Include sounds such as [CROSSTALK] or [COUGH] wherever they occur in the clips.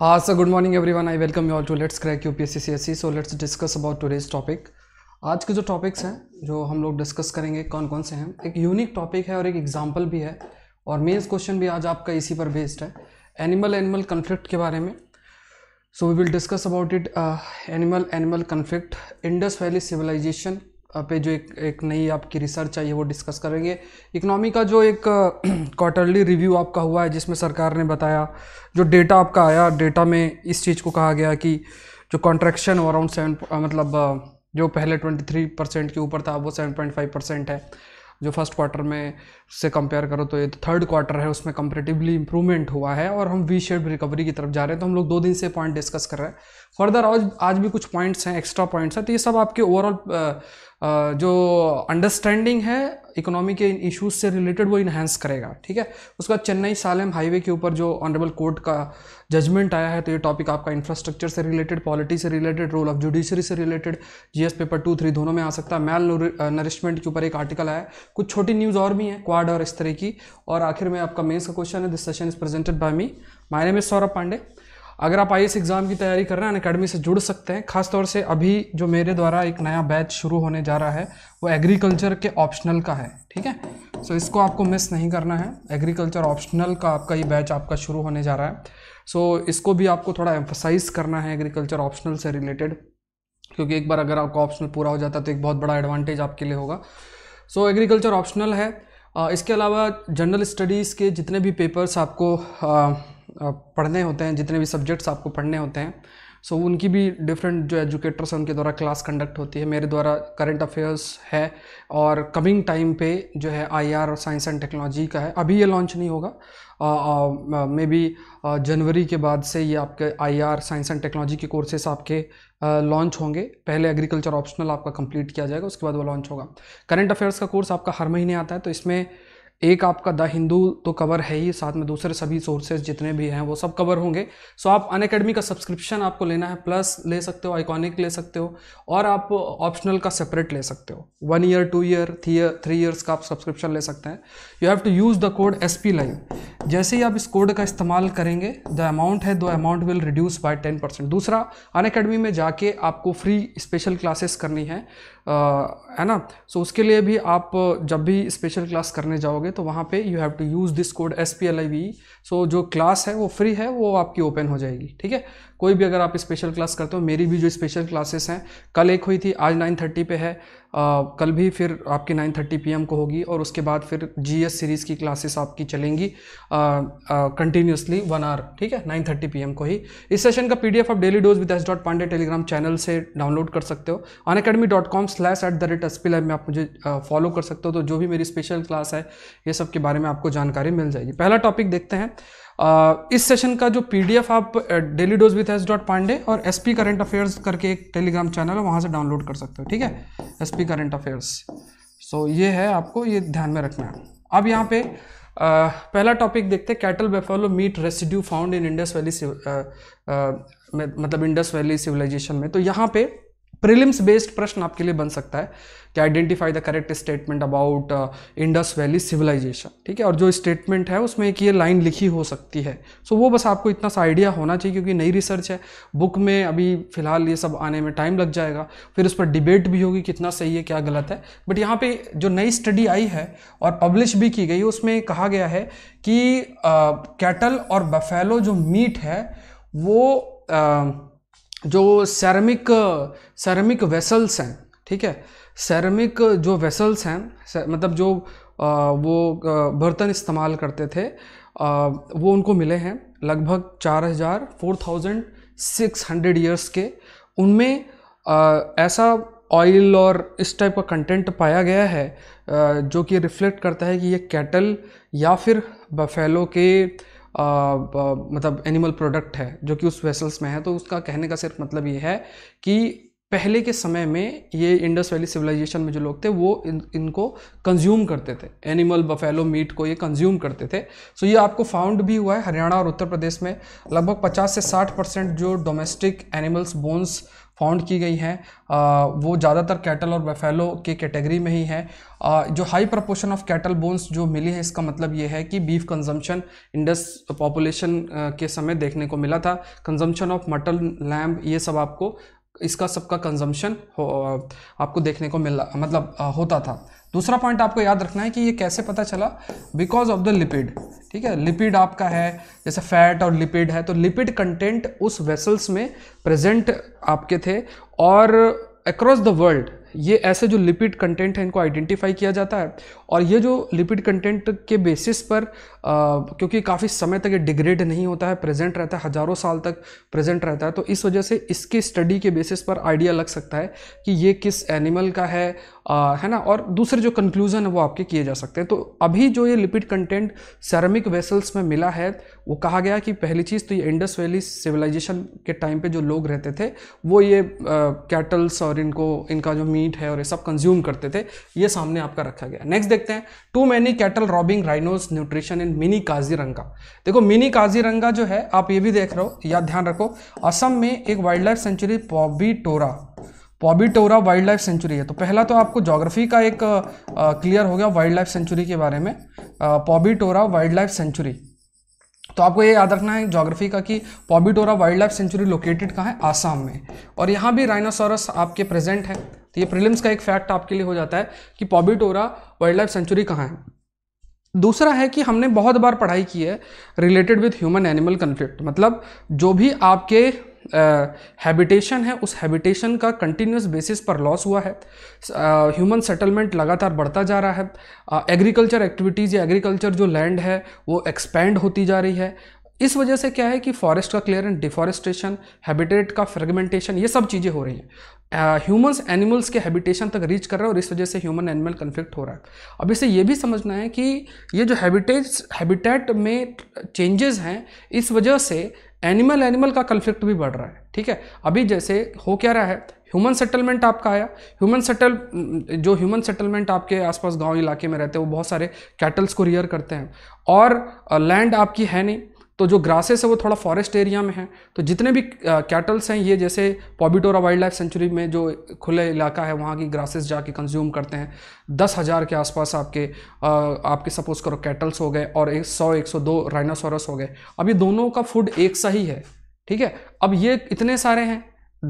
हाँ everyone I welcome you all to let's crack U P S C C so let's discuss about today's topic आज के जो topics हैं जो हम लोग डिस्कस करेंगे कौन कौन से हैं एक यूनिक टॉपिक है और एक एग्जाम्पल भी है और मेन्स क्वेश्चन भी आज आपका इसी पर बेस्ड है एनिमल एनिमल कन्फ्लिक्ट के बारे में so we will discuss about it animal animal conflict Indus valley civilisation पे जो एक एक नई आपकी रिसर्च आई है वो डिस्कस करेंगे इकनॉमी का जो एक क्वार्टरली रिव्यू [CLEARS THROAT] आपका हुआ है जिसमें सरकार ने बताया जो डेटा आपका आया डेटा में इस चीज़ को कहा गया कि जो कॉन्ट्रैक्शन अराउंड सेवन मतलब जो पहले ट्वेंटी थ्री परसेंट के ऊपर था वो सेवन पॉइंट फाइव परसेंट है जो फर्स्ट क्वार्टर में से कंपेयर करो तो ये थर्ड तो क्वार्टर है उसमें कंपेरेटिवली इंप्रूवमेंट हुआ है और हम वी शेड रिकवरी की तरफ जा रहे हैं तो हम लोग दो दिन से पॉइंट डिस्कस कर रहे हैं फर्दर आज आज भी कुछ पॉइंट्स हैं एक्स्ट्रा पॉइंट्स हैं तो ये सब आपके ओवरऑल जो अंडरस्टैंडिंग है इकोनॉमी के इन इश्यूज से रिलेटेड वो इन्हेंस करेगा ठीक है उसके बाद चेन्नई सालम हाईवे के ऊपर जो ऑनरेबल कोर्ट का जजमेंट आया है तो ये टॉपिक आपका इंफ्रास्ट्रक्चर से रिलेटेड पॉलिटी से रिलेटेड रोल ऑफ जुडिशरी से related GS paper two three दोनों में आ सकता है मेल नरिशमेंट के ऊपर एक आर्टिकल आया कुछ छोटी न्यूज़ और भी हैं कार्ड और इस तरह की और आखिर में आपका मेन्स का क्वेश्चन है this session is presented by me my name is Saurabh Pandey अगर आप आई एग्ज़ाम की तैयारी कर रहे हैं अकेडमी से जुड़ सकते हैं खासतौर से अभी जो मेरे द्वारा एक नया बैच शुरू होने जा रहा है वो एग्रीकल्चर के ऑप्शनल का है ठीक है सो so, इसको आपको मिस नहीं करना है एग्रीकल्चर ऑप्शनल का आपका ये बैच आपका शुरू होने जा रहा है सो so, इसको भी आपको थोड़ा एम्फोसाइज करना है एग्रीकल्चर ऑप्शनल से रिलेटेड क्योंकि एक बार अगर आपका ऑप्शनल पूरा हो जाता है तो एक बहुत बड़ा एडवांटेज आपके लिए होगा सो एग्रीकल्चर ऑप्शनल है इसके अलावा जनरल स्टडीज़ के जितने भी पेपर्स आपको पढ़ने होते हैं जितने भी सब्जेक्ट्स आपको पढ़ने होते हैं सो so, उनकी भी डिफरेंट जो एजुकेटर्स हैं उनके द्वारा क्लास कंडक्ट होती है मेरे द्वारा करंट अफेयर्स है और कमिंग टाइम पे जो है आईआर साइंस एंड टेक्नोलॉजी का है अभी ये लॉन्च नहीं होगा मे बी जनवरी के बाद से ये आपके आईआर साइंस एंड टेक्नोलॉजी के कोर्सेस आपके लॉन्च होंगे पहले एग्रीकल्चर ऑप्शनल आपका कंप्लीट किया जाएगा उसके बाद वो लॉन्च होगा करंट अफेयर्स का कोर्स आपका हर महीने आता है तो इसमें एक आपका द हिंदू तो कवर है ही साथ में दूसरे सभी सोर्सेज जितने भी हैं वो सब कवर होंगे सो आप अन अकेडमी का सब्सक्रिप्शन आपको लेना है प्लस ले सकते हो आइकॉनिक ले सकते हो और आप ऑप्शनल का सेपरेट ले सकते हो one year two year three three years का आप सब्सक्रिप्शन ले सकते हैं you have to use the code S P live जैसे ही आप इस कोड का इस्तेमाल करेंगे द अमाउंट है दो amount will reduce by ten percent दूसरा अन अकेडमी में जाके आपको फ्री स्पेशल क्लासेस करनी है है ना सो so, उसके लिए भी आप जब भी स्पेशल क्लास करने जाओगे तो वहाँ पे you have to use this code S P L I V सो जो क्लास है वो फ्री है वो आपकी ओपन हो जाएगी ठीक है कोई भी अगर आप स्पेशल क्लास करते हो मेरी भी जो स्पेशल क्लासेस हैं कल एक हुई थी आज नाइन थर्टी पर है कल भी फिर आपकी 9:30 थर्टी को होगी और उसके बाद फिर जीएस सीरीज़ की क्लासेस आपकी चलेंगी कंटिन्यूसली वन आवर ठीक है 9:30 थर्टी को ही इस सेशन का पीडीएफ आप daily dose with S dot Pandey Telegram channel से डाउनलोड कर सकते हो Unacademy dot com slash at the rate S P live में आप मुझे फॉलो कर सकते हो तो जो भी मेरी स्पेशल क्लास है ये सब के बारे में आपको जानकारी मिल जाएगी पहला टॉपिक देखते हैं इस सेशन का जो पीडीएफ आप daily dose with S dot Pandey और एस पी करेंट अफेयर्स करके एक टेलीग्राम चैनल है वहाँ से डाउनलोड कर सकते हो ठीक है S P current affairs so ये है आपको ये ध्यान में रखना है अब यहाँ पे आ, पहला टॉपिक देखते हैं cattle buffalo meat residue found in Indus valley मतलब इंडस वैली सिविलाइजेशन में तो यहाँ पे प्रिलिम्स बेस्ड प्रश्न आपके लिए बन सकता है कि identify the correct statement about Indus valley civilisation ठीक है और जो स्टेटमेंट है उसमें एक ये लाइन लिखी हो सकती है सो so, वो बस आपको इतना सा आइडिया होना चाहिए क्योंकि नई रिसर्च है बुक में अभी फिलहाल ये सब आने में टाइम लग जाएगा फिर उस पर डिबेट भी होगी कितना सही है क्या गलत है बट यहाँ पर जो नई स्टडी आई है और पब्लिश भी की गई उसमें कहा गया है कि कैटल uh, और बफेलो जो मीट है वो uh, जो सैरमिक सेरमिक वेसल्स हैं ठीक है सेरमिक जो वेसल्स हैं मतलब जो आ, वो बर्तन इस्तेमाल करते थे आ, वो उनको मिले हैं लगभग चार हज़ार four thousand six hundred years के उनमें ऐसा ऑयल और इस टाइप का कंटेंट पाया गया है जो कि रिफ्लेक्ट करता है कि ये कैटल या फिर बफेलो के मतलब एनिमल प्रोडक्ट है जो कि उस वेसल्स में है तो उसका कहने का सिर्फ मतलब ये है कि पहले के समय में ये इंडस वैली सिविलाइजेशन में जो लोग थे वो इन इनको कंज्यूम करते थे एनिमल बफेलो मीट को ये कंज्यूम करते थे सो so ये आपको फाउंड भी हुआ है हरियाणा और उत्तर प्रदेश में लगभग 50 से 60 परसेंट जो डोमेस्टिक एनिमल्स बोन्स फाउंड की गई हैं वो ज़्यादातर कैटल और बफेलो के कैटेगरी में ही हैं जो high proportion of cattle bones जो मिली है इसका मतलब ये है कि बीफ कंजम्पशन इंडस पॉपुलेशन के समय देखने को मिला था कंजम्पशन ऑफ मटन लैम्ब ये सब आपको इसका सबका कंजम्पशन आपको देखने को मिल मतलब होता था दूसरा पॉइंट आपको याद रखना है कि ये कैसे पता चला बिकॉज ऑफ द लिपिड ठीक है लिपिड आपका है जैसे फैट और लिपिड है तो लिपिड कंटेंट उस वेसल्स में प्रेजेंट आपके थे और अक्रॉस द वर्ल्ड ये ऐसे जो लिपिड कंटेंट है इनको आइडेंटिफाई किया जाता है और ये जो लिपिड कंटेंट के बेसिस पर आ, क्योंकि काफ़ी समय तक ये डिग्रेड नहीं होता है प्रेजेंट रहता है हज़ारों साल तक प्रेजेंट रहता है तो इस वजह से इसके स्टडी के बेसिस पर आइडिया लग सकता है कि ये किस एनिमल का है आ, है ना और दूसरे जो कंक्लूज़न है वो आपके किए जा सकते हैं तो अभी जो ये लिपिड कंटेंट सेरामिक वेसल्स में मिला है वो कहा गया कि पहली चीज़ तो ये इंडस वैली सिविलाइजेशन के टाइम पे जो लोग रहते थे वो ये कैटल्स और इनको इनका जो मीन मीट है और ये सब कंज्यूम करते थे ये सामने आपका रखा गया नेक्स्ट देखते हैं too many cattle robbing rhinos nutrition in mini Kaziranga देखो मिनी काजीरंगा जो है आप ये भी देख रहे हो या ध्यान रखो असम में एक wildlife sanctuary Pobitora Pobitora wildlife sanctuary है तो पहला तो आपको जोग्राफी का एक क्लियर हो गया वाइल्ड लाइफ सेंचुरी के बारे में Pobitora wildlife sanctuary तो आपको ये याद रखना है जोग्राफी का कि Pobitora wildlife sanctuary located कहाँ है आसाम में और यहाँ भी राइनोसोरस आपके प्रेजेंट है तो ये प्रिलिम्स का एक फैक्ट आपके लिए हो जाता है कि पॉबिटोरा वाइल्ड लाइफ सेंचुरी कहाँ है दूसरा है कि हमने बहुत बार पढ़ाई की है related with human animal conflict मतलब जो भी आपके हैबिटेशन uh, है उस हैबिटेशन का कंटिन्यूस बेसिस पर लॉस हुआ है ह्यूमन uh, सेटलमेंट लगातार बढ़ता जा रहा है एग्रीकल्चर एक्टिविटीज़ या एग्रीकल्चर जो लैंड है वो एक्सपेंड होती जा रही है इस वजह से क्या है कि फॉरेस्ट का क्लियरेंस डिफॉरेस्टेशन हैबिटेट का फ्रेगमेंटेशन ये सब चीज़ें हो रही हैं ह्यूमंस uh, एनिमल्स के हैबिटेशन तक रीच कर रहा है और इस वजह से ह्यूमन एनिमल कन्फ्लिक्ट हो रहा है अब इसे ये भी समझना है कि ये जो हैबिटेट्स हैबिटेट में चेंजेस हैं इस वजह से एनिमल एनिमल का कन्फ्लिक्ट भी बढ़ रहा है ठीक है अभी जैसे हो क्या रहा है ह्यूमन सेटलमेंट आपका आया ह्यूमन सेटल जो ह्यूमन सेटलमेंट आपके आसपास गांव इलाके में रहते हैं वो बहुत सारे कैटल्स को रियर करते हैं और लैंड आपकी है नहीं तो जो ग्रासेस है वो थोड़ा फॉरेस्ट एरिया में है तो जितने भी कैटल्स हैं ये जैसे पॉबिटोरा वाइल्ड लाइफ सेंचुरी में जो खुले इलाका है वहाँ की ग्रासेस जाके कंज्यूम करते हैं दस हज़ार के आसपास आपके आ, आपके सपोज करो कैटल्स हो गए और एक सौ एक सौ दो राइनासोरस हो गए अब ये दोनों का फूड एक सा ही है ठीक है अब ये इतने सारे हैं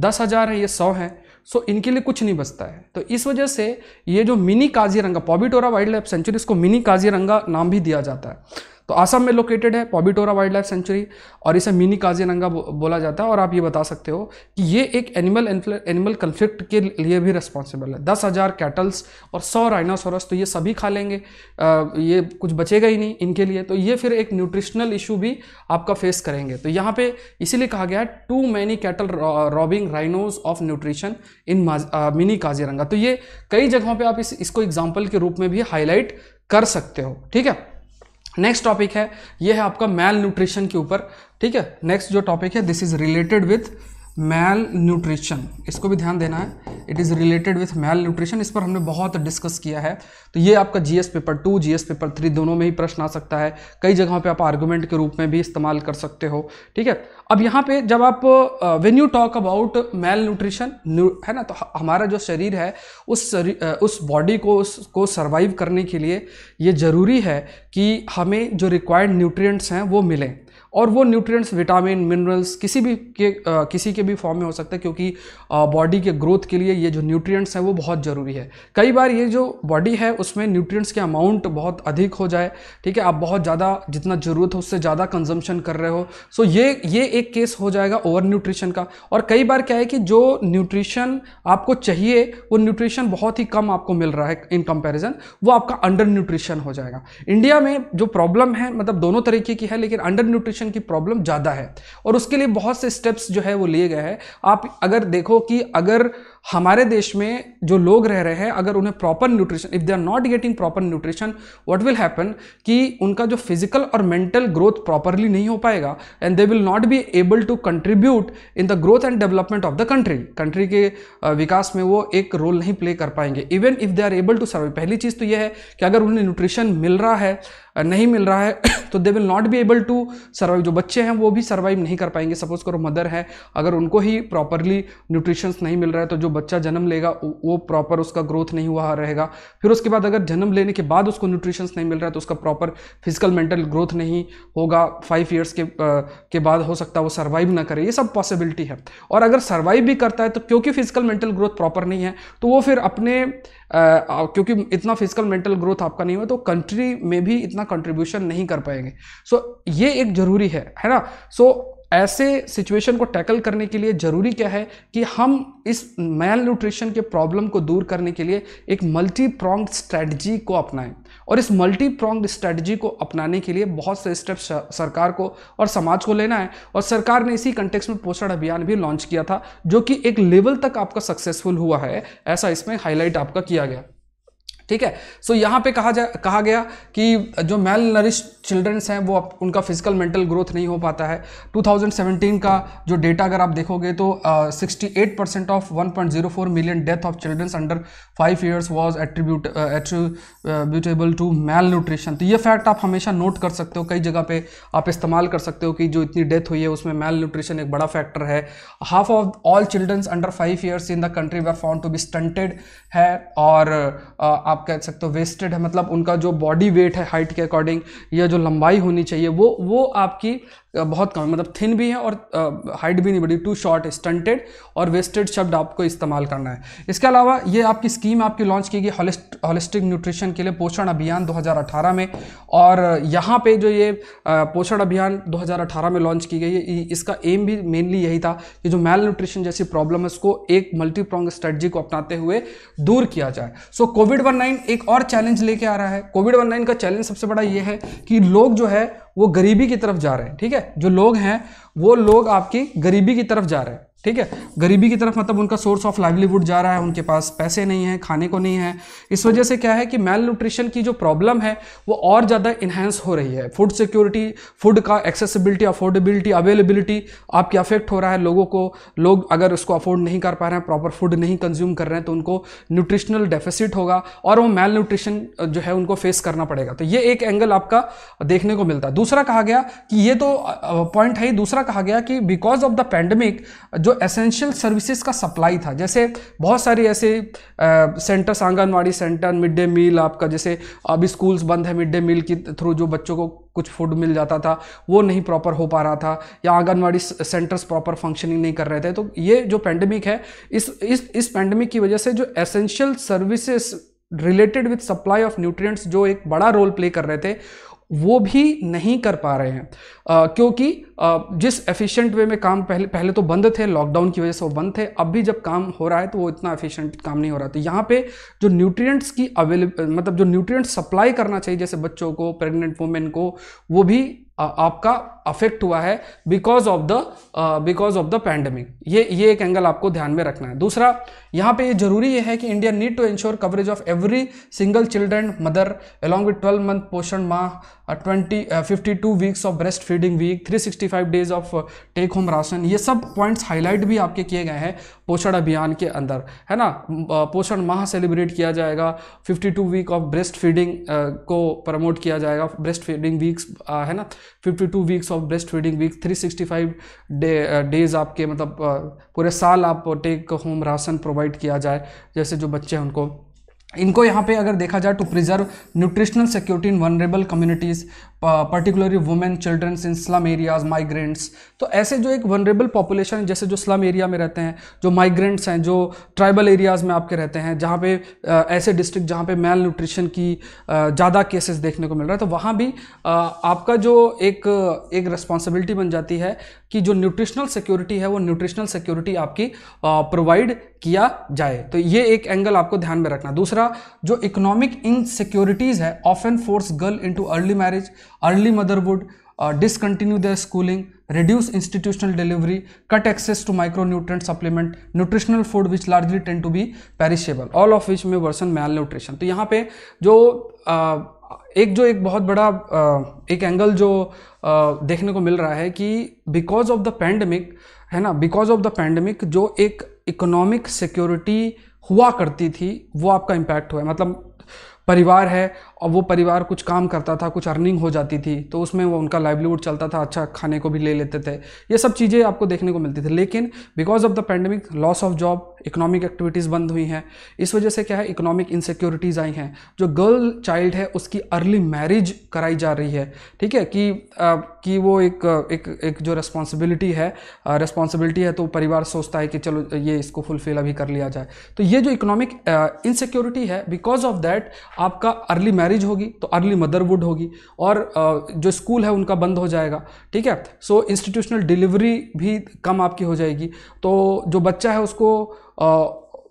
दस हज़ार हैं ये सौ हैं सो so, इनके लिए कुछ नहीं बचता है तो इस वजह से ये जो mini Kaziranga Pobitora wildlife sanctuary इसको मिनी काजीरंगा नाम भी दिया जाता है तो आसाम में लोकेटेड है पॉबिटोरा वाइल्ड लाइफ सेंचुरी और इसे मिनी काजीरंगा बोला जाता है और आप ये बता सकते हो कि ये एक एनिमल एनिमल कन्फ्लिक्ट के लिए भी रिस्पॉन्सिबल है दस हज़ार कैटल्स और सौ राइनासोरस तो ये सभी खा लेंगे आ, ये कुछ बचेगा ही नहीं इनके लिए तो ये फिर एक न्यूट्रिशनल इशू भी आपका फेस करेंगे तो यहाँ पे इसीलिए कहा गया है too many cattle robbing rhinos of nutrition in mini Kaziranga तो ये कई जगहों पर आप इस, इसको एग्जाम्पल के रूप में भी हाईलाइट कर सकते हो ठीक है नेक्स्ट टॉपिक है ये है आपका मैल न्यूट्रिशन के ऊपर ठीक है नेक्स्ट जो टॉपिक है this is related with malnutrition इसको भी ध्यान देना है it is related with malnutrition इस पर हमने बहुत डिस्कस किया है तो ये आपका GS paper two GS paper three दोनों में ही प्रश्न आ सकता है कई जगहों पे आप आर्गुमेंट के रूप में भी इस्तेमाल कर सकते हो ठीक है अब यहाँ पे जब आप when you talk about malnutrition है ना तो हमारा जो शरीर है उस शरीर, उस बॉडी को उसको सर्वाइव करने के लिए ये ज़रूरी है कि हमें जो रिक्वायर्ड न्यूट्रियट्स हैं वो मिलें और वो न्यूट्रिएंट्स विटामिन मिनरल्स किसी भी के आ, किसी के भी फॉर्म में हो सकता है क्योंकि बॉडी के ग्रोथ के लिए ये जो न्यूट्रिएंट्स हैं वो बहुत ज़रूरी है कई बार ये जो बॉडी है उसमें न्यूट्रिएंट्स के अमाउंट बहुत अधिक हो जाए ठीक है आप बहुत ज़्यादा जितना ज़रूरत हो उससे ज़्यादा कंजम्पशन कर रहे हो सो ये ये एक केस हो जाएगा ओवर न्यूट्रिशन का और कई बार क्या है कि जो न्यूट्रिशन आपको चाहिए वो न्यूट्रिशन बहुत ही कम आपको मिल रहा है इन कंपेरिजन वो आपका अंडर न्यूट्रिशन हो जाएगा इंडिया में जो प्रॉब्लम है मतलब दोनों तरीके की है लेकिन अंडर न्यूट्रिशन इन्फेक्शन की प्रॉब्लम ज़्यादा है और उसके लिए बहुत से स्टेप्स जो है वो लिए गए हैं आप अगर देखो कि अगर हमारे देश में जो लोग रह रहे हैं अगर उन्हें proper nutrition if they are not getting proper nutrition what will happen कि उनका जो फिजिकल और मेंटल ग्रोथ प्रॉपरली नहीं हो पाएगा and they will not be able to contribute in the growth and development of the country country के विकास में वो एक रोल नहीं प्ले कर पाएंगे even if they are able to survive पहली चीज़ तो यह है कि अगर उन्हें न्यूट्रिशन मिल रहा है नहीं मिल रहा है [COUGHS] तो they will not be able to survive जो बच्चे हैं वो भी सर्वाइव नहीं कर पाएंगे सपोज करो मदर है अगर उनको ही प्रॉपरली न्यूट्रिशंस नहीं मिल रहा है तो जो बच्चा जन्म लेगा वो प्रॉपर उसका ग्रोथ नहीं हुआ रहेगा फिर उसके बाद अगर जन्म लेने के बाद उसको न्यूट्रिशंस नहीं मिल रहा है तो उसका प्रॉपर फिजिकल मेंटल ग्रोथ नहीं होगा फाइव ईयर्स के के बाद हो सकता है वो सर्वाइव ना करे ये सब पॉसिबिलिटी है और अगर सर्वाइव भी करता है तो क्योंकि फिजिकल मेंटल ग्रोथ प्रॉपर नहीं है तो वो फिर अपने आ, क्योंकि इतना फिजिकल मेंटल ग्रोथ आपका नहीं हुआ तो कंट्री में भी इतना कंट्रीब्यूशन नहीं कर पाएंगे सो so, ये एक जरूरी है है ना सो so, ऐसे सिचुएशन को टैकल करने के लिए ज़रूरी क्या है कि हम इस मैल न्यूट्रिशन के प्रॉब्लम को दूर करने के लिए एक मल्टी प्रॉन्ग स्ट्रैटी को अपनाएं और इस मल्टी प्रॉन्ग स्ट्रैटी को अपनाने के लिए बहुत से स्टेप्स सरकार को और समाज को लेना है और सरकार ने इसी कंटेक्स में पोषण अभियान भी लॉन्च किया था जो कि एक लेवल तक आपका सक्सेसफुल हुआ है ऐसा इसमें हाईलाइट आपका किया गया ठीक है सो so, यहाँ पे कहा जा कहा गया कि जो मेल नरिश चिल्ड्रंस हैं वो उनका फिजिकल मेंटल ग्रोथ नहीं हो पाता है 2017 का जो डेटा अगर आप देखोगे तो sixty eight percent of 1.04 million death of childrens under five years was attribute attributable to malnutrition तो ये फैक्ट आप हमेशा नोट कर सकते हो कई जगह पे आप इस्तेमाल कर सकते हो कि जो इतनी डेथ हुई है उसमें मेल न्यूट्रिशन एक बड़ा फैक्टर है half of all childrens under five years in the country were found to be stunted है और आप कह सकते हो वेस्टेड है मतलब उनका जो बॉडी वेट है हाइट के अकॉर्डिंग या जो लंबाई होनी चाहिए वो वो आपकी बहुत कम मतलब थिन भी है और हाइट भी नहीं बड़ी टू शॉर्ट स्टंटेड और वेस्टेड शब्द आपको इस्तेमाल करना है इसके अलावा ये आपकी स्कीम आपकी लॉन्च की गई हॉलिस्टिक न्यूट्रिशन के लिए पोषण अभियान 2018 में और यहाँ पे जो ये पोषण अभियान 2018 में लॉन्च की गई है इसका एम भी मेनली यही था कि जो मेल न्यूट्रिशन जैसी प्रॉब्लम है उसको एक मल्टीप्रॉन्ग स्ट्रेटजी को अपनाते हुए दूर किया जाए सो कोविड वन वन एक और चैलेंज लेके आ रहा है कोविड वन का चैलेंज सबसे बड़ा ये है कि लोग जो है वो गरीबी की तरफ जा रहे हैं ठीक है जो लोग हैं वो लोग आपकी गरीबी की तरफ जा रहे हैं ठीक है गरीबी की तरफ मतलब उनका सोर्स ऑफ लाइवलीवुड जा रहा है उनके पास पैसे नहीं हैं खाने को नहीं है इस वजह से क्या है कि मेल न्यूट्रिशन की जो प्रॉब्लम है वो और ज़्यादा इन्हेंस हो रही है फूड सिक्योरिटी फूड का एक्सेसिबिलिटी अफोर्डेबिलिटी अवेलेबिलिटी आपके अफेक्ट हो रहा है लोगों को लोग अगर उसको अफोर्ड नहीं कर पा रहे हैं प्रॉपर फूड नहीं कंज्यूम कर रहे हैं तो उनको न्यूट्रिशनल डेफिसिट होगा और वो मेल न्यूट्रिशन जो है उनको फेस करना पड़ेगा तो ये एक एंगल आपका देखने को मिलता है दूसरा कहा गया कि ये तो पॉइंट है दूसरा कहा गया कि बिकॉज ऑफ द पैंडमिक जो जो एसेंशियल सर्विसेज का सप्लाई था जैसे बहुत सारे ऐसे centres anganwadi centre mid day meal आपका जैसे अब स्कूल्स बंद है मिड डे मील के थ्रू जो बच्चों को कुछ फूड मिल जाता था वो नहीं प्रॉपर हो पा रहा था या आंगनवाड़ी सेंटर्स प्रॉपर फंक्शनिंग नहीं कर रहे थे तो ये जो पैंडमिक है इस इस इस पैंडमिक की वजह से जो essential services related with supply of nutrients जो एक बड़ा रोल प्ले कर रहे थे वो भी नहीं कर पा रहे हैं क्योंकि जिस एफिशिएंट वे में काम पहले पहले तो बंद थे लॉकडाउन की वजह से वो बंद थे अब भी जब काम हो रहा है तो वो इतना एफिशिएंट काम नहीं हो रहा तो यहाँ पे जो न्यूट्रिएंट्स की अवेलेबल मतलब जो न्यूट्रिएंट्स सप्लाई करना चाहिए जैसे बच्चों को प्रेग्नेंट वुमेन को वो भी आपका अफेक्ट हुआ है because of the because of the pandemic ये ये एक एंगल आपको ध्यान में रखना है दूसरा यहाँ पे ये जरूरी है कि India need to ensure coverage of every single children mother along with twelve month Poshan Maah twenty fifty two weeks of breast breastfeeding week 365 days of take home ration ये सब पॉइंट्स हाईलाइट भी आपके किए गए हैं पोषण अभियान के अंदर है ना पोषण माह सेलिब्रेट किया जाएगा 52 वीक ऑफ ब्रेस्ट फीडिंग को प्रमोट किया जाएगा ब्रेस्ट फीडिंग वीक्स है ना 52 weeks of breast feeding week 365 five days आपके मतलब पूरे साल आप टेक होम राशन प्रोवाइड किया जाए जैसे जो बच्चे हैं उनको इनको यहाँ पे अगर देखा जाए to preserve nutritional security in vulnerable communities particularly women childrens in slum areas migrants तो ऐसे जो एक वनरेबल पॉपुलेशन है जैसे जो स्लम एरिया में रहते हैं जो माइग्रेंट्स हैं जो ट्राइबल एरियाज़ में आपके रहते हैं जहाँ पे ऐसे डिस्ट्रिक्ट जहाँ पे मेल न्यूट्रिशन की ज़्यादा केसेस देखने को मिल रहा है तो वहाँ भी आपका जो एक एक रिस्पॉन्सिबिलिटी बन जाती है कि जो न्यूट्रिशनल सिक्योरिटी है वो न्यूट्रिशनल सिक्योरिटी आपकी प्रोवाइड किया जाए तो ये एक एंगल आपको ध्यान में रखना दूसरा जो इकोनॉमिक इनसिक्योरिटीज़ है of an force girl into early marriage early motherhood discontinue the schooling reduce institutional delivery cut access to micro nutrient supplement nutritional food which largely tend to be perishable all of which may worsen mail nutrition तो यहाँ पे जो uh, एक जो एक बहुत बड़ा uh, एक एंगल जो uh, देखने को मिल रहा है कि बिकॉज ऑफ द पैंडमिक है ना बिकॉज ऑफ द पैंडमिक जो एक इकोनॉमिक सिक्योरिटी हुआ करती थी वो आपका इम्पैक्ट हुआ है मतलब परिवार है अब वो परिवार कुछ काम करता था कुछ अर्निंग हो जाती थी तो उसमें वो उनका लाइवलीवुड चलता था अच्छा खाने को भी ले लेते थे ये सब चीज़ें आपको देखने को मिलती थी लेकिन because of the pandemic loss of job economic activities बंद हुई हैं इस वजह से क्या है इकोनॉमिक इनसिक्योरिटीज़ आई हैं जो गर्ल चाइल्ड है उसकी अर्ली मैरिज कराई जा रही है ठीक है कि आ, कि वो एक एक एक जो रेस्पॉन्सिबिलिटी है रेस्पॉन्सिबिलिटी है तो परिवार सोचता है कि चलो ये इसको फुलफिल अभी कर लिया जाए तो ये जो इकोनॉमिक इनसिक्योरिटी है बिकॉज ऑफ दैट आपका अर्ली मैरिज मैरिज होगी तो अर्ली मदरवुड होगी और जो स्कूल है उनका बंद हो जाएगा ठीक है सो इंस्टीट्यूशनल डिलीवरी भी कम आपकी हो जाएगी तो जो बच्चा है उसको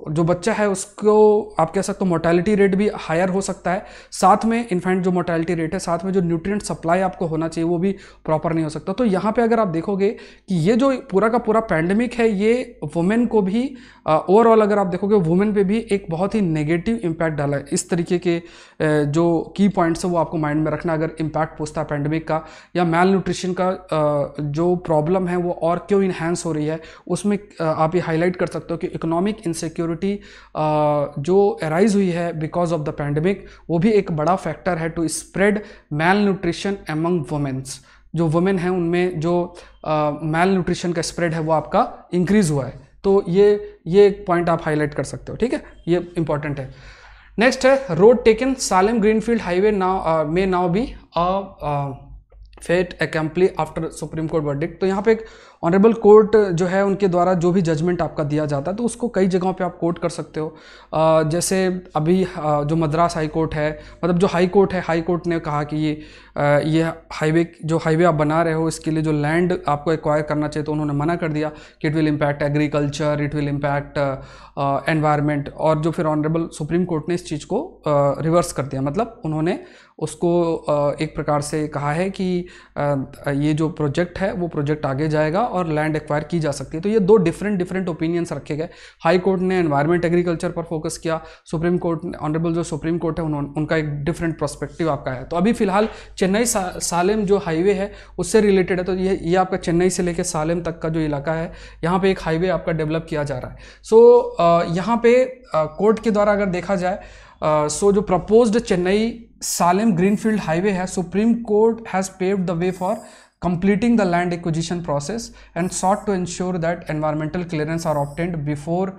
जो बच्चा है उसको आप कह सकते हो मोर्टैलिटी रेट भी हायर हो सकता है साथ में इन्फेंट जो मोर्टैलिटी रेट है साथ में जो न्यूट्रिएंट सप्लाई आपको होना चाहिए वो भी प्रॉपर नहीं हो सकता तो यहाँ पे अगर आप देखोगे कि ये जो पूरा का पूरा पैंडमिक है ये वुमेन को भी ओवरऑल अगर आप देखोगे वुमेन पे भी एक बहुत ही नेगेटिव इम्पैक्ट डाला है इस तरीके के जो की पॉइंट्स है वो आपको माइंड में रखना अगर इम्पैक्ट पूछता है पैंडमिक का या मेल न्यूट्रिशन का जो प्रॉब्लम है वो और क्यों इन्हेंस हो रही है उसमें आप ये हाईलाइट कर सकते हो कि इकोनॉमिक इनसिक्योर इनसिक्योरिटी uh, जो एराइज हुई है बिकॉज ऑफ द पैंडमिक वो भी एक बड़ा फैक्टर है to spread malnutrition among womens जो वुमेन हैं उनमें जो मेल uh, न्यूट्रिशन का स्प्रेड है वो आपका इंक्रीज हुआ है तो ये ये एक पॉइंट आप हाईलाइट कर सकते हो ठीक है ये इंपॉर्टेंट है नेक्स्ट है road taken Salem greenfield highway now may now be fait accompli after Supreme Court verdict तो यहाँ पे एक ऑनरेबल कोर्ट जो है उनके द्वारा जो भी जजमेंट आपका दिया जाता है तो उसको कई जगहों पे आप कोर्ट कर सकते हो जैसे अभी जो मद्रास हाई कोर्ट है मतलब जो हाई कोर्ट है हाई कोर्ट ने कहा कि ये ये हाईवे जो हाईवे आप बना रहे हो इसके लिए जो लैंड आपको एक्वायर करना चाहिए तो उन्होंने मना कर दिया कि it will impact agriculture it will impact environment और जो फिर ऑनरेबल सुप्रीम कोर्ट ने इस चीज़ को रिवर्स कर दिया मतलब उन्होंने उसको एक प्रकार से कहा है कि ये जो प्रोजेक्ट है वो प्रोजेक्ट आगे जाएगा और लैंड एक्वायर की जा सकती है तो ये दो डिफरेंट डिफरेंट ओपिनियंस रखे गए हाई कोर्ट ने एनवायरमेंट एग्रीकल्चर पर फोकस किया सुप्रीम कोर्ट ने ऑनरेबल जो सुप्रीम कोर्ट है उन्होंने उनका एक डिफरेंट प्रोस्पेक्टिव आपका है तो अभी फिलहाल चेन्नई सा, सालेम जो हाईवे है उससे रिलेटेड है तो ये ये आपका चेन्नई से लेकर सालेम तक का जो इलाका है यहाँ पर एक हाईवे आपका डेवलप किया जा रहा है सो यहाँ पर कोर्ट के द्वारा अगर देखा जाए सो so, जो proposed Chennai Salem greenfield highway है Supreme Court has paved the way for completing the land acquisition process and sought to ensure that environmental clearance are obtained before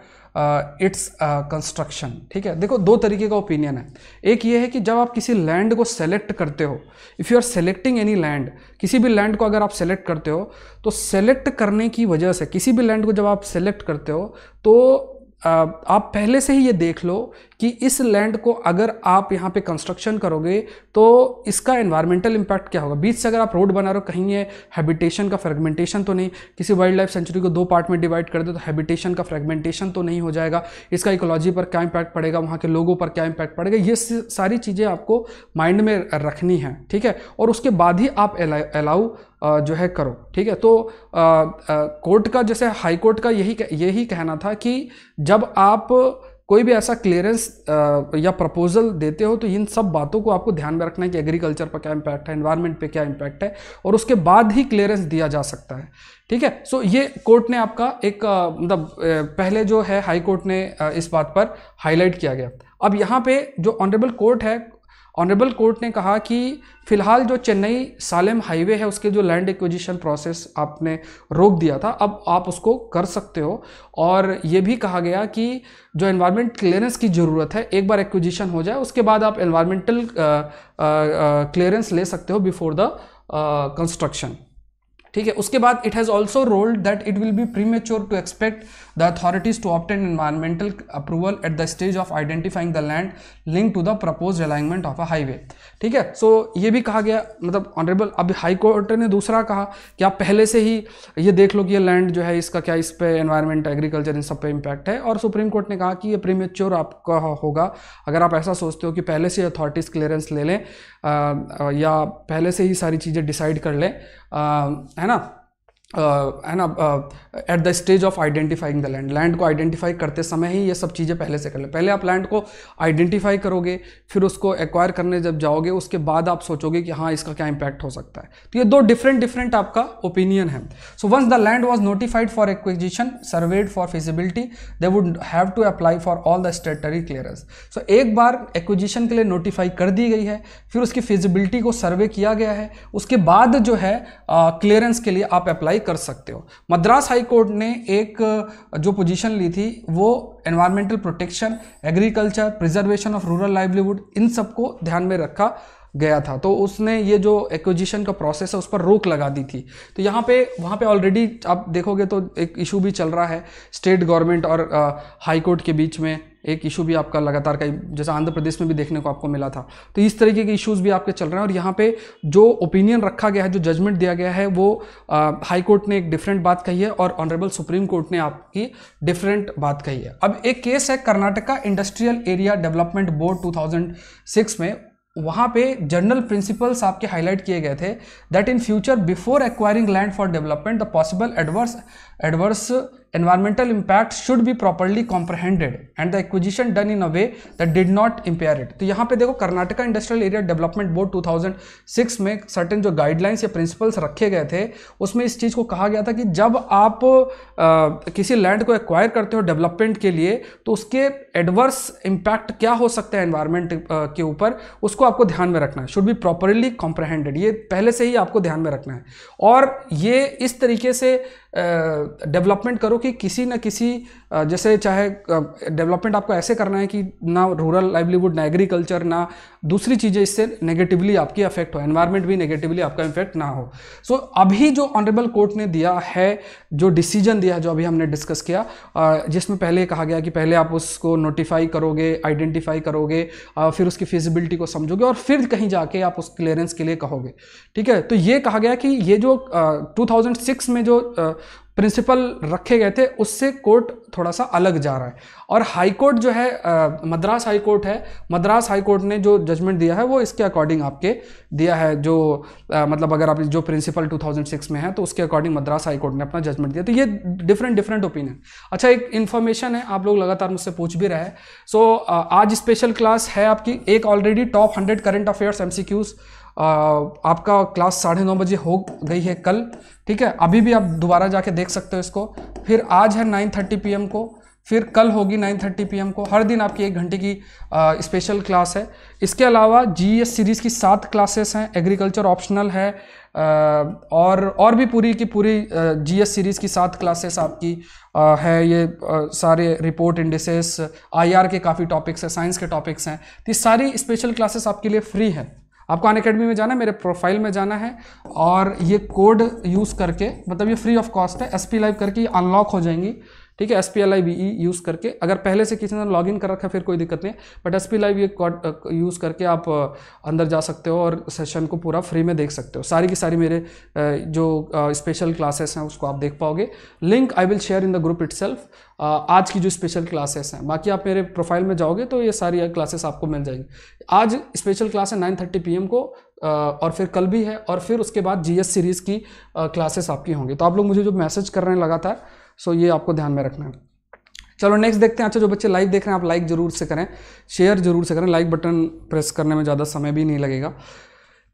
its construction ठीक है देखो दो तरीके का ओपिनियन है एक ये है कि जब आप किसी लैंड को सेलेक्ट करते हो if you are selecting any land किसी भी लैंड को अगर आप सेलेक्ट करते हो तो सेलेक्ट करने की वजह से किसी भी लैंड को जब आप सेलेक्ट करते हो तो uh, आप पहले से ही ये देख लो कि इस लैंड को अगर आप यहाँ पे कंस्ट्रक्शन करोगे तो इसका एनवायरमेंटल इम्पैक्ट क्या होगा बीच से अगर आप रोड बना रहे हो कहीं ये हैबिटेशन का फ्रेगमेंटेशन तो नहीं किसी वाइल्ड लाइफ सेंचुरी को दो पार्ट में डिवाइड कर दो तो हैबिटेशन का फ्रेगमेंटेशन तो नहीं हो जाएगा इसका इकोलॉजी पर क्या इम्पैक्ट पड़ेगा वहाँ के लोगों पर क्या इम्पैक्ट पड़ेगा ये सारी चीज़ें आपको माइंड में रखनी है ठीक है और उसके बाद ही आप अलाउ जो है करो ठीक है तो कोर्ट का जैसे हाई कोर्ट का यही यही कहना था कि जब आप कोई भी ऐसा क्लियरेंस या प्रपोजल देते हो तो इन सब बातों को आपको ध्यान में रखना है कि एग्रीकल्चर पर क्या इम्पैक्ट है इन्वायरमेंट पे क्या इम्पैक्ट है और उसके बाद ही क्लियरेंस दिया जा सकता है ठीक है सो ये कोर्ट ने आपका एक मतलब पहले जो है हाई कोर्ट ने इस बात पर हाईलाइट किया गया अब यहाँ पे जो ऑनरेबल कोर्ट है ऑनरेबल कोर्ट ने कहा कि फिलहाल जो चेन्नई सालेम हाईवे है उसके जो लैंड एक्विजिशन प्रोसेस आपने रोक दिया था अब आप उसको कर सकते हो और ये भी कहा गया कि जो एनवायरमेंट क्लियरेंस की ज़रूरत है एक बार एक्विजिशन हो जाए उसके बाद आप एनवायरमेंटल क्लियरेंस ले सकते हो बिफोर द कंस्ट्रक्शन ठीक है उसके बाद it has also ruled that it will be premature to expect the authorities to obtain environmental approval at the stage of identifying the land link to the propose alignment of a highway ठीक है सो so, ये भी कहा गया मतलब honourable अब high Court ने दूसरा कहा कि आप पहले से ही ये देख लो कि ये लैंड जो है इसका क्या इस पर एनवायरमेंट एग्रीकल्चर इन सब पे इम्पैक्ट है और सुप्रीम कोर्ट ने कहा कि ये प्रीमेच्योर आपका होगा अगर आप ऐसा सोचते हो कि पहले से अथॉरिटीज़ क्लियरेंस ले लें या पहले से ही सारी चीज़ें डिसाइड कर लें है ना है ना at the stage of identifying the land land को आइडेंटिफाई करते समय ही ये सब चीज़ें पहले से कर लें पहले आप लैंड को आइडेंटिफाई करोगे फिर उसको एक्वायर करने जब जाओगे उसके बाद आप सोचोगे कि हाँ इसका क्या इम्पैक्ट हो सकता है तो ये दो डिफरेंट डिफरेंट आपका ओपिनियन है so once the land was notified for acquisition surveyed for feasibility they would have to apply for all the statutory clearance so एक बार एक्विजिशन के लिए नोटिफाई कर दी गई है फिर उसकी फिजिबिलिटी को सर्वे किया गया है उसके बाद जो है क्लियरेंस के लिए आप अप्लाई कर सकते हो मद्रास हाई कोर्ट ने एक जो पोजीशन ली थी वो environmental protection agriculture preservation of rural livelihood इन सबको ध्यान में रखा गया था तो उसने ये जो एक्विजिशन का प्रोसेस है उस पर रोक लगा दी थी तो यहाँ पे वहाँ पे ऑलरेडी आप देखोगे तो एक इशू भी चल रहा है स्टेट गवर्नमेंट और हाई कोर्ट के बीच में एक इशू भी आपका लगातार कई जैसा आंध्र प्रदेश में भी देखने को आपको मिला था तो इस तरीके के इश्यूज भी आपके चल रहे हैं और यहाँ पे जो ओपिनियन रखा गया है जो जजमेंट दिया गया है वो हाई कोर्ट ने एक डिफरेंट बात कही है और ऑनरेबल सुप्रीम कोर्ट ने आपकी डिफरेंट बात कही है अब एक केस है Karnataka Industrial Area Development Board two में वहाँ पे जनरल प्रिंसिपल्स आपके हाईलाइट किए गए थे that in future before acquiring land for development the possible adverse adverse environmental impact should be properly comprehended and the acquisition done in a way that did not impair it तो यहाँ पे देखो Karnataka Industrial Area Development Board 2006 में certain जो guidelines या principles रखे गए थे उसमें इस चीज़ को कहा गया था कि जब आप आ, किसी लैंड को एक्वायर करते हो डेवलपमेंट के लिए तो उसके एडवर्स इम्पैक्ट क्या हो सकता है एनवायरमेंट के ऊपर उसको आपको ध्यान में रखना है शुड बी प्रॉपरली कॉम्प्रहेंडेड ये पहले से ही आपको ध्यान में रखना है और ये इस तरीके से डेवलपमेंट करो कि किसी न किसी जैसे चाहे डेवलपमेंट आपको ऐसे करना है कि ना रूरल लाइवलीवुड ना एग्रीकल्चर ना दूसरी चीज़ें इससे नेगेटिवली आपकी अफेक्ट हो एनवायरमेंट भी नेगेटिवली आपका इफेक्ट ना हो सो so, अभी जो ऑनरेबल कोर्ट ने दिया है जो डिसीजन दिया है जो अभी हमने डिस्कस किया जिसमें पहले कहा गया कि पहले आप उसको नोटिफाई करोगे आइडेंटिफाई करोगे फिर उसकी फिजिबिलिटी को समझोगे और फिर कहीं जाके आप उस क्लियरेंस के लिए कहोगे ठीक है तो ये कहा गया कि ये जो टू में जो प्रिंसिपल रखे गए थे उससे कोर्ट थोड़ा सा अलग जा रहा है और हाई कोर्ट जो है मद्रास हाई कोर्ट है मद्रास हाई कोर्ट ने जो जजमेंट दिया है वो इसके अकॉर्डिंग आपके दिया है जो आ, मतलब अगर आप जो प्रिंसिपल 2006 में है तो उसके अकॉर्डिंग मद्रास हाई कोर्ट ने अपना जजमेंट दिया तो ये डिफरेंट डिफरेंट ओपिनियन अच्छा एक इन्फॉर्मेशन है आप लोग लगातार मुझसे पूछ भी रहे सो so, आज स्पेशल क्लास है आपकी एक already top hundred current affairs एम आपका क्लास साढ़े नौ बजे हो गई है कल ठीक है अभी भी आप दोबारा जाके देख सकते हो इसको फिर आज है नाइन थर्टी पी को फिर कल होगी 9:30 पी को हर दिन आपकी एक घंटे की आ, स्पेशल क्लास है इसके अलावा जीएस सीरीज़ e की सात क्लासेस हैं एग्रीकल्चर ऑप्शनल है और और भी पूरी की पूरी जीएस सीरीज़ e की सात क्लासेस आपकी आ, है ये आ, सारे रिपोर्ट इंडिसेस आईआर के काफ़ी टॉपिक्स हैं साइंस के टॉपिक्स हैं तो ये सारी स्पेशल क्लासेस आपके लिए फ्री है आपको अन अकेडमी में जाना है मेरे प्रोफाइल में जाना है और ये कोड यूज़ करके मतलब ये फ्री ऑफ कॉस्ट है एस पी लाइव करके ये अनलॉक हो जाएंगी ठीक है S P L I B E use करके अगर पहले से किसी ने लॉग इन कर रखा फिर कोई दिक्कत नहीं है but S P L I B use करके आप अंदर जा सकते हो और सेशन को पूरा फ्री में देख सकते हो सारी की सारी मेरे जो स्पेशल क्लासेस हैं उसको आप देख पाओगे link I will share in the group it आज की जो स्पेशल क्लासेस हैं बाकी आप मेरे प्रोफाइल में जाओगे तो ये सारी क्लासेस आपको मिल जाएंगी आज स्पेशल क्लास है नाइन थर्टी पी एम को और फिर कल भी है और फिर उसके बाद एस सीरीज़ की क्लासेस आपकी होंगी तो आप लोग मुझे जो मैसेज कर रहे हैं लगातार सो ये आपको ध्यान में रखना है चलो नेक्स्ट देखते हैं अच्छा जो बच्चे लाइव देख रहे हैं आप लाइक ज़रूर से करें शेयर ज़रूर से करें लाइक बटन प्रेस करने में ज़्यादा समय भी नहीं लगेगा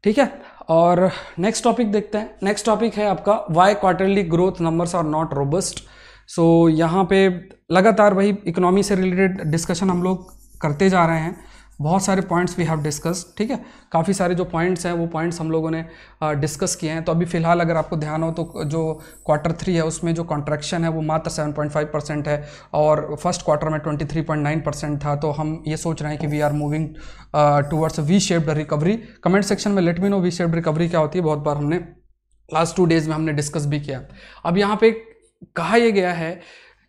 ठीक है और नेक्स्ट टॉपिक देखते हैं नेक्स्ट टॉपिक है आपका why quarterly growth numbers are not robust so यहाँ पे लगातार वही इकोनॉमी से रिलेटेड डिस्कशन हम लोग करते जा रहे हैं बहुत सारे पॉइंट्स वी हैव डिस्कस ठीक है काफ़ी सारे जो पॉइंट्स हैं वो पॉइंट्स हम लोगों ने डिस्कस किए हैं तो अभी फिलहाल अगर आपको ध्यान हो तो जो क्वार्टर थ्री है उसमें जो कॉन्ट्रैक्शन है वो मात्र 7.5 परसेंट है और फर्स्ट क्वार्टर में 23.9 परसेंट था तो हम ये सोच रहे हैं कि we are moving towards V shaped recovery comment section में let me know V shaped recovery क्या होती है बहुत बार हमने लास्ट टू डेज में हमने डिस्कस भी किया अब यहाँ पे कहा यह गया है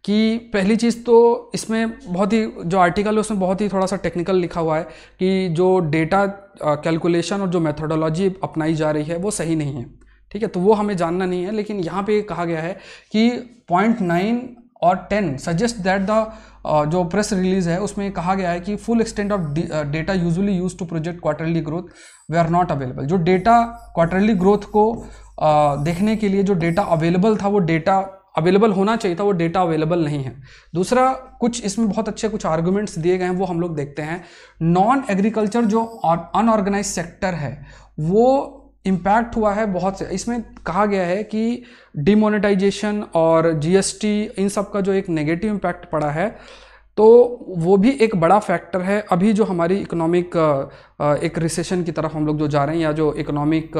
कि पहली चीज़ तो इसमें बहुत ही जो आर्टिकल है उसमें बहुत ही थोड़ा सा टेक्निकल लिखा हुआ है कि जो डेटा कैलकुलेशन और जो मेथोडोलॉजी अपनाई जा रही है वो सही नहीं है ठीक है तो वो हमें जानना नहीं है लेकिन यहाँ पे कहा गया है कि पॉइंट नाइन और टेन सजेस्ट दैट द जो प्रेस रिलीज है उसमें कहा गया है कि full extent of data usually use to project quarterly growth they are not available जो डेटा क्वार्टरली ग्रोथ को देखने के लिए जो डेटा अवेलेबल था वो डेटा अवेलेबल होना चाहिए था वो डेटा अवेलेबल नहीं है दूसरा कुछ इसमें बहुत अच्छे कुछ आर्गूमेंट्स दिए गए हैं वो हम लोग देखते हैं नॉन एग्रीकल्चर जो अनऑर्गेनाइज सेक्टर है वो इम्पैक्ट हुआ है बहुत से इसमें कहा गया है कि डिमोनेटाइजेशन और जीएसटी इन सब का जो एक नेगेटिव इम्पैक्ट पड़ा है तो वो भी एक बड़ा फैक्टर है अभी जो हमारी इकोनॉमिक एक रिसेशन की तरफ हम लोग जो जा रहे हैं या जो इकोनॉमिक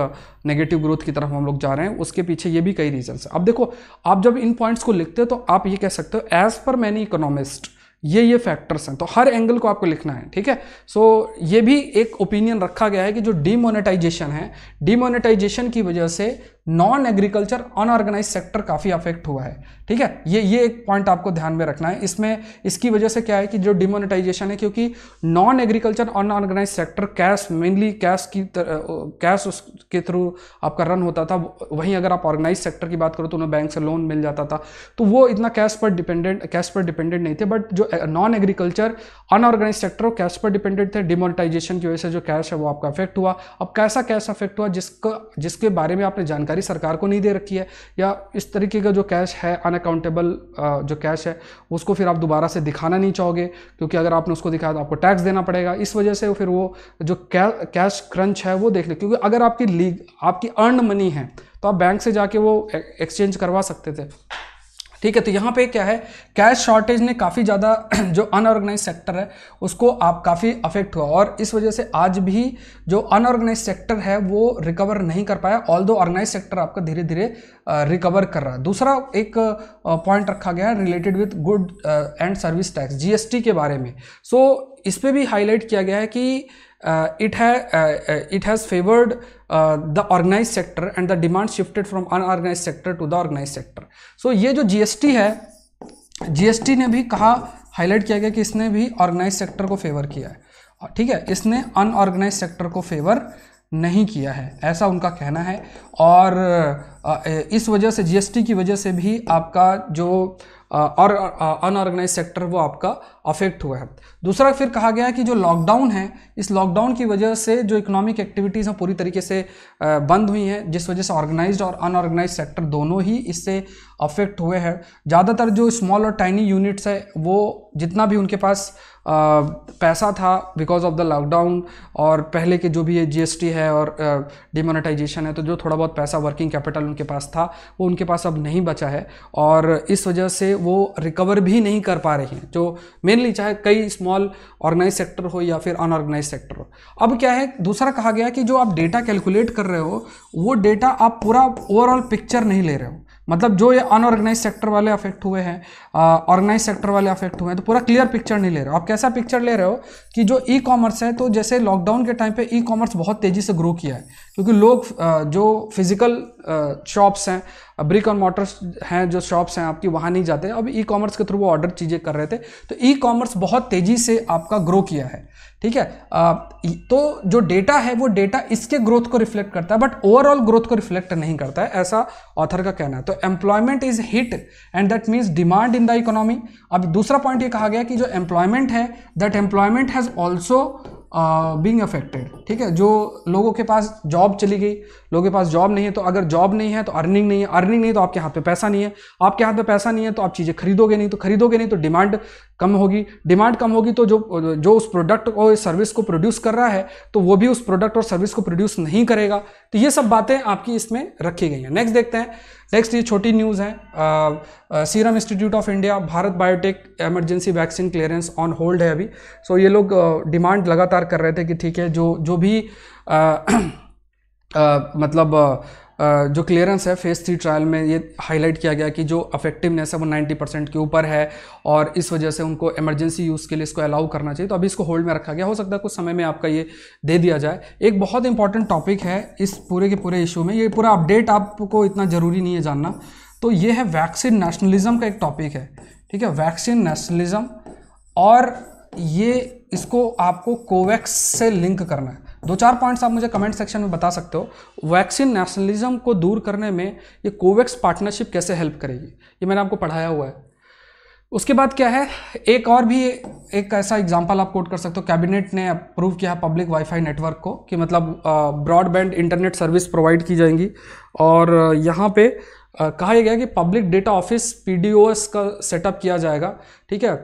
नेगेटिव ग्रोथ की तरफ हम लोग जा रहे हैं उसके पीछे ये भी कई रीजंस अब देखो आप जब इन पॉइंट्स को लिखते हो तो आप ये कह सकते हो एज पर मैनी इकोनॉमिस्ट ये ये फैक्टर्स हैं तो हर एंगल को आपको लिखना है ठीक है सो so, ये भी एक ओपिनियन रखा गया है कि जो डीमोनेटाइजेशन है डीमोनेटाइजेशन की वजह से नॉन एग्रीकल्चर अनऑर्गेनाइज सेक्टर काफ़ी अफेक्ट हुआ है ठीक है ये ये एक पॉइंट आपको ध्यान में रखना है इसमें इसकी वजह से क्या है कि जो डिमोनेटाइजेशन है क्योंकि non agriculture unorganised sector cash mainly cash की कैश उसके थ्रू आपका रन होता था वहीं अगर आप ऑर्गेनाइज सेक्टर की बात करो तो उन्हें बैंक से लोन मिल जाता था तो वो इतना कैश पर डिपेंडेंट कैश पर डिपेंडेंट नहीं थे बट जो नॉन एग्रीकल्चर अनऑर्गेनाइज सेक्टर वो कैश पर डिपेंडेंट थे डिमोनेटाइजेशन की वजह से जो कैश है वो आपका अफेक्ट हुआ अब कैसा कैश अफेक्ट हुआ जिसका जिसके बारे में आपने जानकारी जानकारी सरकार को नहीं दे रखी है या इस तरीके का जो कैश है अनअकाउंटेबल जो कैश है उसको फिर आप दोबारा से दिखाना नहीं चाहोगे क्योंकि अगर आपने उसको दिखाया तो आपको टैक्स देना पड़ेगा इस वजह से फिर वो जो कैश क्रंच है वो देख ले क्योंकि अगर आपकी लीग आपकी अर्न मनी है तो आप बैंक से जाके वो एक्सचेंज करवा सकते थे ठीक है तो यहाँ पे क्या है कैश शॉर्टेज ने काफ़ी ज़्यादा [CLEARS THROAT] जो अनऑर्गेनाइज सेक्टर है उसको आप काफ़ी अफेक्ट हुआ और इस वजह से आज भी जो अनऑर्गेनाइज सेक्टर है वो रिकवर नहीं कर पाया ऑल दो ऑर्गेनाइज सेक्टर आपका धीरे धीरे रिकवर कर रहा है दूसरा एक पॉइंट रखा गया है related with good and service tax GST के बारे में सो so, इस पर भी हाईलाइट किया गया है कि uh, it, ha uh, it has favored uh, the organized sector and the demand shifted from unorganized sector to the organized sector. So ये जो GST है GST ने भी कहा हाईलाइट किया गया कि इसने भी ऑर्गेनाइज सेक्टर को फेवर किया है ठीक है इसने अनऑर्गेनाइज सेक्टर को फेवर नहीं किया है ऐसा उनका कहना है और इस वजह से जीएसटी की वजह से भी आपका जो और अनऑर्गेनाइज सेक्टर वो आपका अफेक्ट हुआ है दूसरा फिर कहा गया है कि जो लॉकडाउन है इस लॉकडाउन की वजह से जो इकोनॉमिक एक्टिविटीज़ हैं पूरी तरीके से बंद हुई हैं जिस वजह से ऑर्गेनाइज और अनऑर्गेनाइज सेक्टर दोनों ही इससे अफेक्ट हुए हैं ज़्यादातर जो स्मॉल और टाइनी यूनिट्स है वो जितना भी उनके पास पैसा था बिकॉज ऑफ द लॉकडाउन और पहले के जो भी ये जीएसटी है और डिमोनेटाइजेशन है तो जो थोड़ा बहुत पैसा वर्किंग कैपिटल उनके पास था वो उनके पास अब नहीं बचा है और इस वजह से वो रिकवर भी नहीं कर पा रही हैं जो मेनली चाहे कई स्मॉल ऑर्गेनाइज सेक्टर हो या फिर अनऑर्गेनाइज सेक्टर हो अब क्या है दूसरा कहा गया कि जो आप डेटा कैलकुलेट कर रहे हो वो डेटा आप पूरा ओवरऑल पिक्चर नहीं ले रहे हो मतलब जो ये अनऑर्गेनाइज सेक्टर वाले अफेक्ट हुए हैं ऑर्गेनाइज सेक्टर वाले अफेक्ट हुए हैं तो पूरा क्लियर पिक्चर नहीं ले रहे हो आप कैसा पिक्चर ले रहे हो कि जो ई e कॉमर्स है तो जैसे लॉकडाउन के टाइम पे ई e कॉमर्स बहुत तेज़ी से ग्रो किया है क्योंकि लोग जो फिज़िकल शॉप्स हैं ब्रिक और मोटर्स हैं जो शॉप्स हैं आपकी वहाँ नहीं जाते अब ई कॉमर्स के थ्रू वो ऑर्डर चीज़ें कर रहे थे तो ई कॉमर्स बहुत तेज़ी से आपका ग्रो किया है ठीक है तो जो डेटा है वो डेटा इसके ग्रोथ को रिफ्लेक्ट करता है बट ओवरऑल ग्रोथ को रिफ्लेक्ट नहीं करता है ऐसा ऑथर का कहना है तो employment is hit and that means demand in the economy अब दूसरा पॉइंट ये कहा गया कि जो एम्प्लॉयमेंट है that employment has also being affected ठीक है जो लोगों के पास जॉब चली गई लोगों के पास जॉब नहीं है तो अगर जॉब नहीं है तो अर्निंग नहीं है अर्निंग नहीं तो आपके हाथ पे पैसा नहीं है आपके हाथ पे पैसा नहीं है तो आप चीज़ें खरीदोगे नहीं तो खरीदोगे नहीं तो डिमांड कम होगी डिमांड कम होगी तो जो जो उस प्रोडक्ट और सर्विस को प्रोड्यूस कर रहा है तो वो भी उस प्रोडक्ट और सर्विस को प्रोड्यूस नहीं करेगा तो ये सब बातें आपकी इसमें रखी गई हैं नेक्स्ट देखते हैं नेक्स्ट ये छोटी न्यूज़ है Serum Institute of India Bharat Biotech emergency vaccine clearance on hold है अभी सो so, ये लोग डिमांड लगातार कर रहे थे कि ठीक है जो जो भी uh, मतलब जो क्लियरेंस है फेज़ थ्री ट्रायल में ये हाईलाइट किया गया कि जो अफेक्टिवनेस है वो 90 परसेंट के ऊपर है और इस वजह से उनको इमरजेंसी यूज़ के लिए इसको अलाउ करना चाहिए तो अभी इसको होल्ड में रखा गया हो सकता है कुछ समय में आपका ये दे दिया जाए एक बहुत इंपॉर्टेंट टॉपिक है इस पूरे के पूरे इशू में ये पूरा अपडेट आपको इतना ज़रूरी नहीं है जानना तो ये है वैक्सीन नेशनलिज़म का एक टॉपिक है ठीक है वैक्सीन नेशनलिज़म और ये इसको आपको कोवैक्स से लिंक करना है दो चार पॉइंट्स आप मुझे कमेंट सेक्शन में बता सकते हो वैक्सीन नेशनलिज्म को दूर करने में ये कोवैक्स पार्टनरशिप कैसे हेल्प करेगी ये मैंने आपको पढ़ाया हुआ है उसके बाद क्या है एक और भी एक ऐसा एग्जाम्पल आप कोट कर सकते हो कैबिनेट ने अप्रूव किया पब्लिक वाईफाई नेटवर्क को कि मतलब ब्रॉडबैंड इंटरनेट सर्विस प्रोवाइड की जाएंगी और यहाँ पे कहा यह गया कि पब्लिक डेटा ऑफिस पी का सेटअप किया जाएगा ठीक है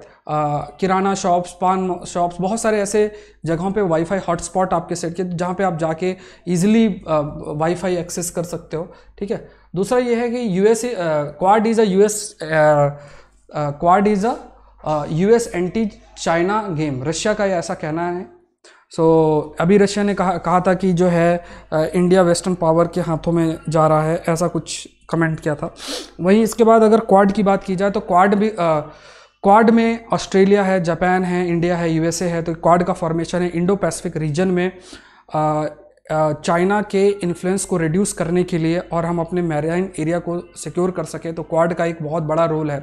किराना शॉप्स पान शॉप्स बहुत सारे ऐसे जगहों पे वाईफाई हॉटस्पॉट आपके सेट किए जहाँ पे आप जाके इजीली वाईफाई एक्सेस कर सकते हो ठीक है दूसरा ये है कि US Quad is a US Quad is a US anti China game Russia का ऐसा कहना है सो so, अभी रशिया ने कहा कहा था कि जो है इंडिया वेस्टर्न पावर के हाथों में जा रहा है ऐसा कुछ कमेंट किया था वहीं इसके बाद अगर क्वाड की बात की जाए तो क्वाड भी क्वाड में ऑस्ट्रेलिया है जापान है इंडिया है यूएसए है तो क्वाड का फॉर्मेशन है इंडो पैसिफिक रीजन में चाइना के इन्फ्लुएंस को रिड्यूस करने के लिए और हम अपने मैराइन एरिया को सिक्योर कर सकें तो क्वाड का एक बहुत बड़ा रोल है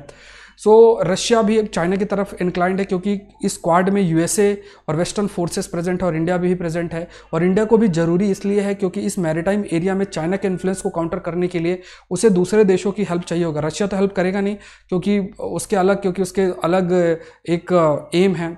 सो रशिया भी अब चाइना की तरफ इंक्लाइंड है क्योंकि इस क्वाड में यूएसए और वेस्टर्न फोर्सेस प्रेजेंट है और इंडिया भी प्रेजेंट है और इंडिया को भी ज़रूरी इसलिए है क्योंकि इस मैरिटाइम एरिया में चाइना के इन्फ्लुएंस को काउंटर करने के लिए उसे दूसरे देशों की हेल्प चाहिए होगा रशिया तो हेल्प करेगा नहीं क्योंकि उसके अलग क्योंकि उसके अलग एक एम uh, है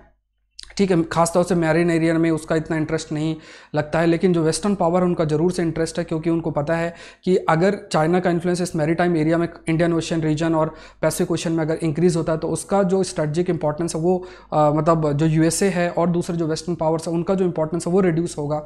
ठीक है खासतौर से मैरिन एरिया में उसका इतना इंटरेस्ट नहीं लगता है लेकिन जो वेस्टर्न पावर है उनका ज़रूर से इंटरेस्ट है क्योंकि उनको पता है कि अगर चाइना का इन्फ्लुएंस इस मैरीटाइम एरिया में इंडियन ओशन रीजन और पैसिफिक ओशन में अगर इंक्रीज़ होता है तो उसका जो स्ट्रेटजिक इंपॉर्टेंस है वो आ, मतलब जो यूएसए है और दूसरे जो वेस्टर्न पावर्स है उनका जो इंपॉर्टेंस है वो रिड्यूस होगा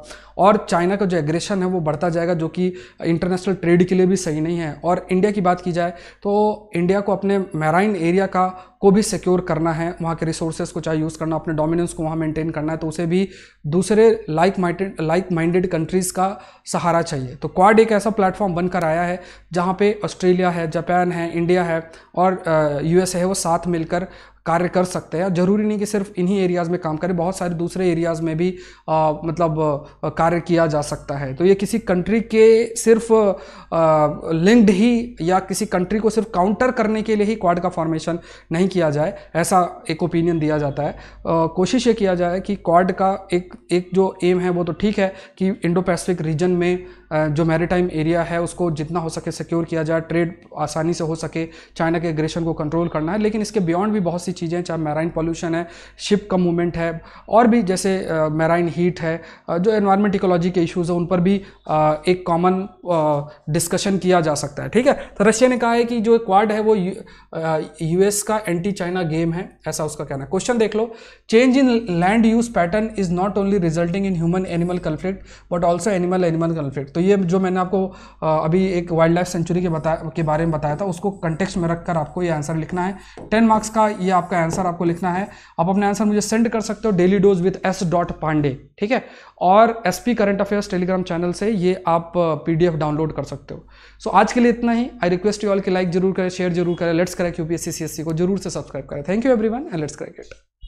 और चाइना का जो एग्रेशन है वो बढ़ता जाएगा जो कि इंटरनेशनल ट्रेड के लिए भी सही नहीं है और इंडिया की बात की जाए तो इंडिया को अपने मैराइन एरिया का को भी सिक्योर करना है वहाँ के रिसोर्सेज को चाहे यूज़ करना अपने डोमिनेंस को वहाँ मेंटेन करना है तो उसे भी दूसरे like minded like minded countries का सहारा चाहिए तो क्वाड एक ऐसा प्लेटफॉर्म बनकर आया है जहाँ पे ऑस्ट्रेलिया है जापान है इंडिया है और यूएसए है वो साथ मिलकर कार्य कर सकते हैं और ज़रूरी नहीं कि सिर्फ इन्हीं एरियाज़ में काम करें बहुत सारे दूसरे एरियाज़ में भी आ, मतलब कार्य किया जा सकता है तो ये किसी कंट्री के सिर्फ लिंक्ड ही या किसी कंट्री को सिर्फ काउंटर करने के लिए ही क्वाड का फॉर्मेशन नहीं किया जाए ऐसा एक ओपिनियन दिया जाता है आ, कोशिश ये किया जाए कि क्वाड का एक एक जो एम है वो तो ठीक है कि इंडो पैसिफिक रीजन में जो मैरिटाइम एरिया है उसको जितना हो सके सिक्योर किया जाए ट्रेड आसानी से हो सके चाइना के एग्रेशन को कंट्रोल करना है लेकिन इसके बियॉन्ड भी बहुत सी चीज़ें हैं चाहे मैराइन पॉल्यूशन है शिप का मूवमेंट है और भी जैसे मैराइन हीट है जो एनवायरमेंट इकोलॉजी के इशूज़ हैं उन पर भी एक कॉमन डिस्कशन किया जा सकता है ठीक है तो रशिया ने कहा है कि जो क्वाड है वो यू का एंटी चाइना गेम है ऐसा उसका कहना है क्वेश्चन देख लो change in land use pattern is not only resulting in human animal conflict but also animal animal conflict तो ये जो मैंने आपको अभी एक वाइल्ड लाइफ सेंचुरी के बता के बारे में बताया था उसको कंटेक्स में रखकर आपको ये आंसर लिखना है टेन मार्क्स का ये आपका आंसर आपको लिखना है आप अपने आंसर मुझे सेंड कर सकते हो daily dose with S dot Pandey ठीक है और S P current affairs Telegram channel से ये आप पी डी एफ डाउनलोड कर सकते हो सो so, आज के लिए इतना ही आई रिक्वेस्ट यू ऑल कि लाइक जरूर करें शेयर जरूर करें लेट्स करें U P S C C S C को जरूर से सब्सक्राइब करें thank you every one and let's correct